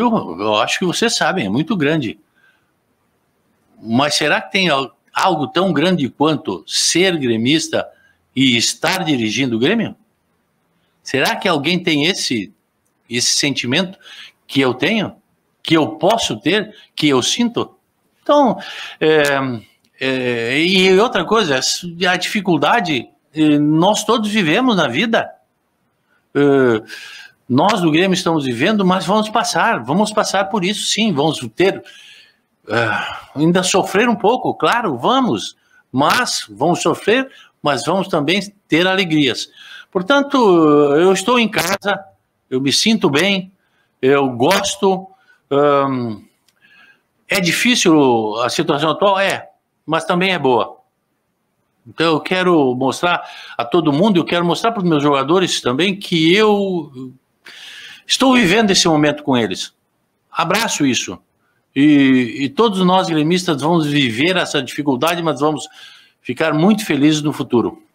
desafio, eu acho que vocês sabem, é muito grande. Mas será que tem algo tão grande quanto ser gremista e estar dirigindo o Grêmio? Será que alguém tem esse, esse sentimento que eu tenho, que eu posso ter, que eu sinto? Então, é, é, e outra coisa, a dificuldade eh, nós todos vivemos na vida. É, nós do Grêmio estamos vivendo, mas vamos passar, vamos passar por isso sim, vamos ter. Uh, ainda sofrer um pouco, claro, vamos, mas vamos sofrer, mas vamos também ter alegrias. Portanto, eu estou em casa, eu me sinto bem, eu gosto. Um, ah, é difícil a situação atual? É, mas também é boa. Então eu quero mostrar a todo mundo, eu quero mostrar para os meus jogadores também que eu Estou vivendo esse momento com eles. Abraço isso. E, e todos nós gremistas vamos viver essa dificuldade, mas vamos ficar muito felizes no futuro.